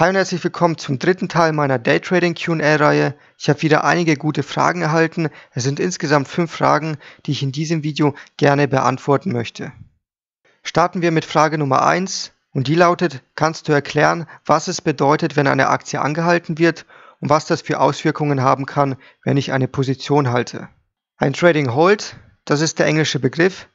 Hi und herzlich willkommen zum dritten Teil meiner Daytrading QA-Reihe. Ich habe wieder einige gute Fragen erhalten. Es sind insgesamt fünf Fragen, die ich in diesem Video gerne beantworten möchte. Starten wir mit Frage Nummer 1 und die lautet, kannst du erklären, was es bedeutet, wenn eine Aktie angehalten wird und was das für Auswirkungen haben kann, wenn ich eine Position halte? Ein Trading Hold, halt, das ist der englische Begriff,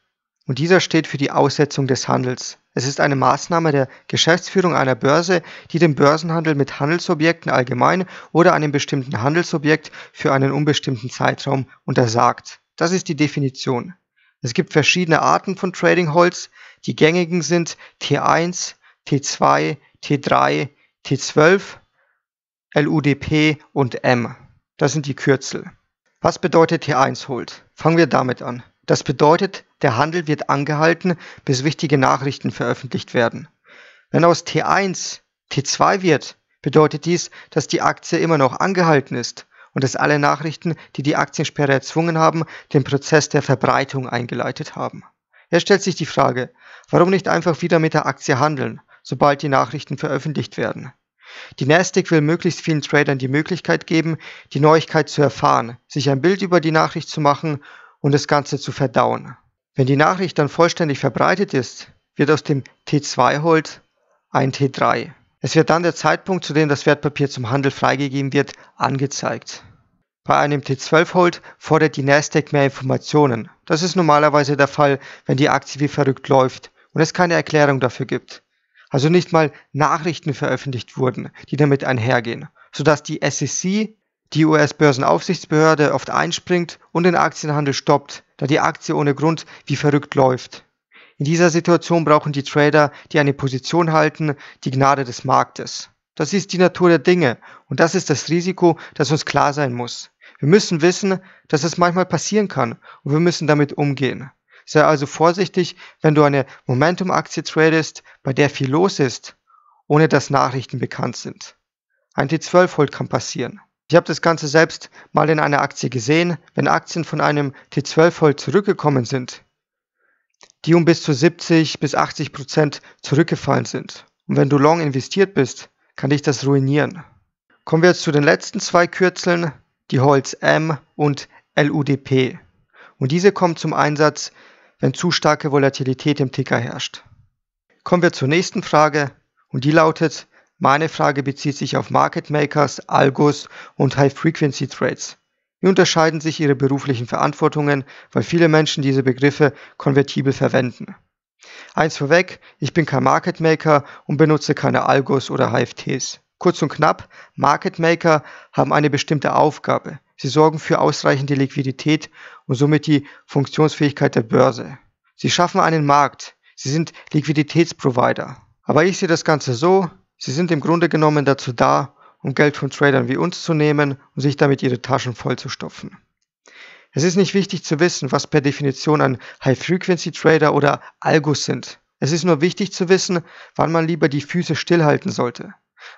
und dieser steht für die Aussetzung des Handels. Es ist eine Maßnahme der Geschäftsführung einer Börse, die den Börsenhandel mit Handelsobjekten allgemein oder einem bestimmten Handelsobjekt für einen unbestimmten Zeitraum untersagt. Das ist die Definition. Es gibt verschiedene Arten von Trading Holds. Die gängigen sind T1, T2, T3, T12, LUDP und M. Das sind die Kürzel. Was bedeutet T1 Hold? Fangen wir damit an. Das bedeutet der Handel wird angehalten, bis wichtige Nachrichten veröffentlicht werden. Wenn aus T1 T2 wird, bedeutet dies, dass die Aktie immer noch angehalten ist und dass alle Nachrichten, die die Aktiensperre erzwungen haben, den Prozess der Verbreitung eingeleitet haben. Jetzt stellt sich die Frage, warum nicht einfach wieder mit der Aktie handeln, sobald die Nachrichten veröffentlicht werden? Die Nasdaq will möglichst vielen Tradern die Möglichkeit geben, die Neuigkeit zu erfahren, sich ein Bild über die Nachricht zu machen und das Ganze zu verdauen. Wenn die Nachricht dann vollständig verbreitet ist, wird aus dem t 2 hold ein T3. Es wird dann der Zeitpunkt, zu dem das Wertpapier zum Handel freigegeben wird, angezeigt. Bei einem T12-Hold fordert die Nasdaq mehr Informationen. Das ist normalerweise der Fall, wenn die Aktie wie verrückt läuft und es keine Erklärung dafür gibt. Also nicht mal Nachrichten veröffentlicht wurden, die damit einhergehen, sodass die SEC die US-Börsenaufsichtsbehörde oft einspringt und den Aktienhandel stoppt, da die Aktie ohne Grund wie verrückt läuft. In dieser Situation brauchen die Trader, die eine Position halten, die Gnade des Marktes. Das ist die Natur der Dinge und das ist das Risiko, das uns klar sein muss. Wir müssen wissen, dass es manchmal passieren kann und wir müssen damit umgehen. Sei also vorsichtig, wenn du eine Momentum-Aktie tradest, bei der viel los ist, ohne dass Nachrichten bekannt sind. Ein T12-Hold kann passieren. Ich habe das Ganze selbst mal in einer Aktie gesehen, wenn Aktien von einem T12-Volt zurückgekommen sind, die um bis zu 70 bis 80 Prozent zurückgefallen sind. Und wenn du long investiert bist, kann dich das ruinieren. Kommen wir jetzt zu den letzten zwei Kürzeln, die Holz M und LUDP. Und diese kommen zum Einsatz, wenn zu starke Volatilität im Ticker herrscht. Kommen wir zur nächsten Frage und die lautet, meine Frage bezieht sich auf Market Makers, Algos und High-Frequency Trades. Wie unterscheiden sich ihre beruflichen Verantwortungen, weil viele Menschen diese Begriffe konvertibel verwenden? Eins vorweg, ich bin kein Market Maker und benutze keine Algos oder HFTs. Kurz und knapp, Market Maker haben eine bestimmte Aufgabe. Sie sorgen für ausreichende Liquidität und somit die Funktionsfähigkeit der Börse. Sie schaffen einen Markt. Sie sind Liquiditätsprovider. Aber ich sehe das Ganze so, Sie sind im Grunde genommen dazu da, um Geld von Tradern wie uns zu nehmen und sich damit ihre Taschen vollzustopfen. Es ist nicht wichtig zu wissen, was per Definition ein High-Frequency-Trader oder Algos sind. Es ist nur wichtig zu wissen, wann man lieber die Füße stillhalten sollte.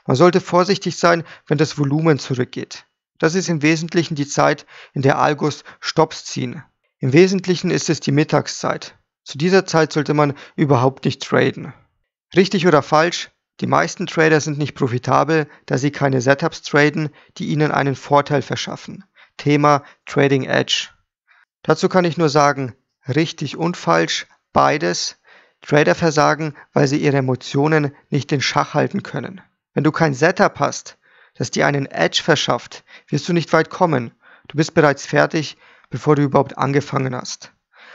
Man sollte vorsichtig sein, wenn das Volumen zurückgeht. Das ist im Wesentlichen die Zeit, in der Algos Stops ziehen. Im Wesentlichen ist es die Mittagszeit. Zu dieser Zeit sollte man überhaupt nicht traden. Richtig oder falsch, die meisten Trader sind nicht profitabel, da sie keine Setups traden, die ihnen einen Vorteil verschaffen. Thema Trading Edge. Dazu kann ich nur sagen, richtig und falsch, beides. Trader versagen, weil sie ihre Emotionen nicht in Schach halten können. Wenn du kein Setup hast, das dir einen Edge verschafft, wirst du nicht weit kommen. Du bist bereits fertig, bevor du überhaupt angefangen hast.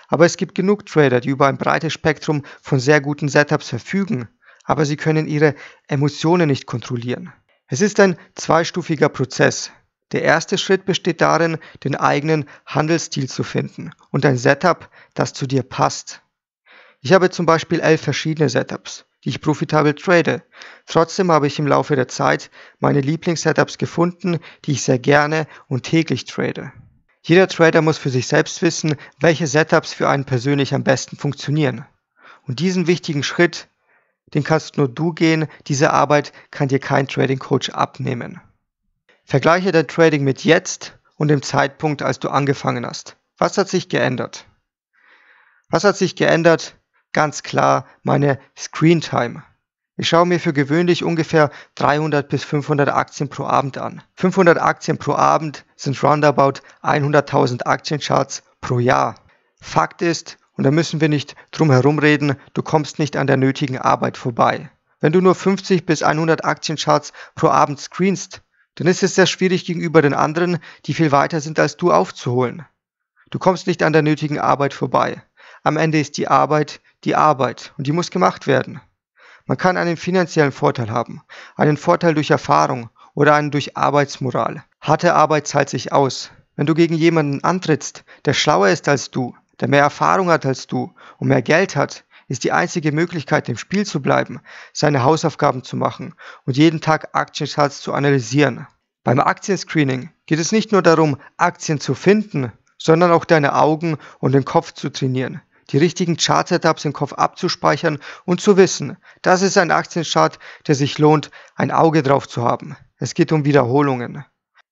Aber es gibt genug Trader, die über ein breites Spektrum von sehr guten Setups verfügen aber sie können ihre Emotionen nicht kontrollieren. Es ist ein zweistufiger Prozess. Der erste Schritt besteht darin, den eigenen Handelsstil zu finden und ein Setup, das zu dir passt. Ich habe zum Beispiel elf verschiedene Setups, die ich profitabel trade. Trotzdem habe ich im Laufe der Zeit meine Lieblingssetups gefunden, die ich sehr gerne und täglich trade. Jeder Trader muss für sich selbst wissen, welche Setups für einen persönlich am besten funktionieren. Und diesen wichtigen Schritt den kannst nur du gehen, diese Arbeit kann dir kein Trading Coach abnehmen. Vergleiche dein Trading mit jetzt und dem Zeitpunkt, als du angefangen hast. Was hat sich geändert? Was hat sich geändert? Ganz klar meine Screen Time. Ich schaue mir für gewöhnlich ungefähr 300 bis 500 Aktien pro Abend an. 500 Aktien pro Abend sind roundabout 100.000 Aktiencharts pro Jahr. Fakt ist, und da müssen wir nicht drum herumreden, du kommst nicht an der nötigen Arbeit vorbei. Wenn du nur 50 bis 100 Aktiencharts pro Abend screenst, dann ist es sehr schwierig gegenüber den anderen, die viel weiter sind als du, aufzuholen. Du kommst nicht an der nötigen Arbeit vorbei. Am Ende ist die Arbeit die Arbeit und die muss gemacht werden. Man kann einen finanziellen Vorteil haben, einen Vorteil durch Erfahrung oder einen durch Arbeitsmoral. Harte Arbeit zahlt sich aus. Wenn du gegen jemanden antrittst, der schlauer ist als du, der mehr Erfahrung hat als du und mehr Geld hat, ist die einzige Möglichkeit, im Spiel zu bleiben, seine Hausaufgaben zu machen und jeden Tag Aktienstarts zu analysieren. Beim Aktienscreening geht es nicht nur darum, Aktien zu finden, sondern auch deine Augen und den Kopf zu trainieren, die richtigen Chart-Setups im Kopf abzuspeichern und zu wissen, das ist ein Aktienchart, der sich lohnt, ein Auge drauf zu haben. Es geht um Wiederholungen.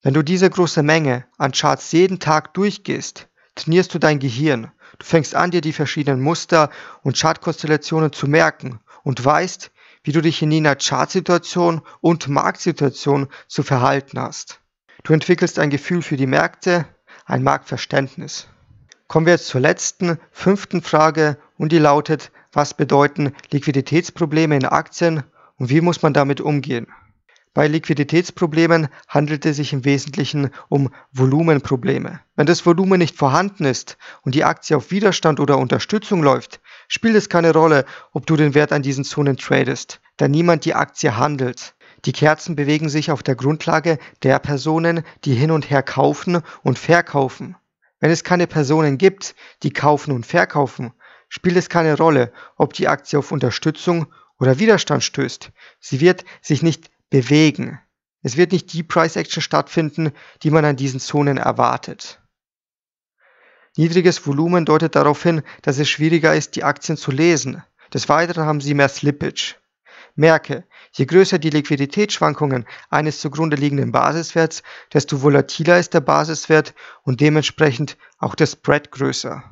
Wenn du diese große Menge an Charts jeden Tag durchgehst, trainierst du dein Gehirn Du fängst an, dir die verschiedenen Muster und Chartkonstellationen zu merken und weißt, wie du dich in jener Chartsituation und Marktsituation zu verhalten hast. Du entwickelst ein Gefühl für die Märkte, ein Marktverständnis. Kommen wir jetzt zur letzten, fünften Frage und die lautet, was bedeuten Liquiditätsprobleme in Aktien und wie muss man damit umgehen? Bei Liquiditätsproblemen handelt es sich im Wesentlichen um Volumenprobleme. Wenn das Volumen nicht vorhanden ist und die Aktie auf Widerstand oder Unterstützung läuft, spielt es keine Rolle, ob du den Wert an diesen Zonen tradest, da niemand die Aktie handelt. Die Kerzen bewegen sich auf der Grundlage der Personen, die hin und her kaufen und verkaufen. Wenn es keine Personen gibt, die kaufen und verkaufen, spielt es keine Rolle, ob die Aktie auf Unterstützung oder Widerstand stößt. Sie wird sich nicht bewegen. Es wird nicht die Price Action stattfinden, die man an diesen Zonen erwartet. Niedriges Volumen deutet darauf hin, dass es schwieriger ist, die Aktien zu lesen. Des Weiteren haben sie mehr Slippage. Merke, je größer die Liquiditätsschwankungen eines zugrunde liegenden Basiswerts, desto volatiler ist der Basiswert und dementsprechend auch der Spread größer.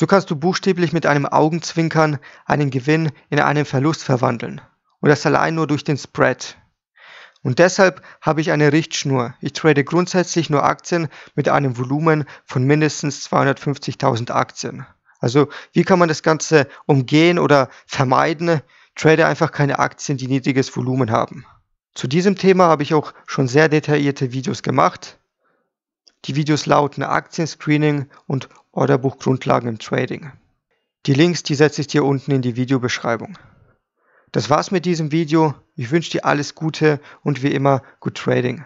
So kannst du buchstäblich mit einem Augenzwinkern einen Gewinn in einen Verlust verwandeln. Und das allein nur durch den Spread. Und deshalb habe ich eine Richtschnur. Ich trade grundsätzlich nur Aktien mit einem Volumen von mindestens 250.000 Aktien. Also wie kann man das Ganze umgehen oder vermeiden? Trade einfach keine Aktien, die niedriges Volumen haben. Zu diesem Thema habe ich auch schon sehr detaillierte Videos gemacht. Die Videos lauten Aktienscreening und Orderbuchgrundlagen im Trading. Die Links, die setze ich dir unten in die Videobeschreibung. Das war's mit diesem Video. Ich wünsche dir alles Gute und wie immer, good trading.